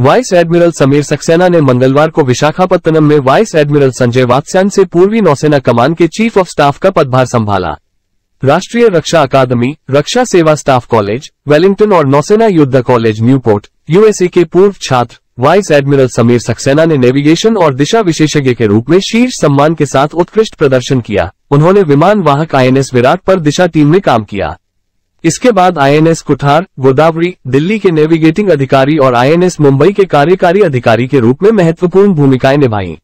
vice admiral Sameer Saxena ने मंगलवार को विशाखापत्तनम में वाइस एडमिरल संजय वात्स्यान से पूर्वी नौसेना कमान के चीफ ऑफ स्टाफ का पदभार संभाला राष्ट्रीय रक्षा अकादमी रक्षा सेवा स्टाफ कॉलेज वेलिंगटन और नौसेना युद्ध कॉलेज न्यूपोर्ट यूएसए के पूर्व छात्र वाइस एडमिरल समीर सक्सेना ने नेविगेशन और दिशा विशेषज्ञ के रूप में शीर्ष सम्मान के साथ उत्कृष्ट प्रदर्शन किया उन्होंने विमान वाहक आईएनएस विराट पर दिशा टीम में काम किया इसके बाद आईएनएस कुठार गोदावरी दिल्ली के नेविगेटिंग अधिकारी और आईएनएस मुंबई के कार्यकारी अधिकारी के रूप में महत्वपूर्ण भूमिकाएं निभाई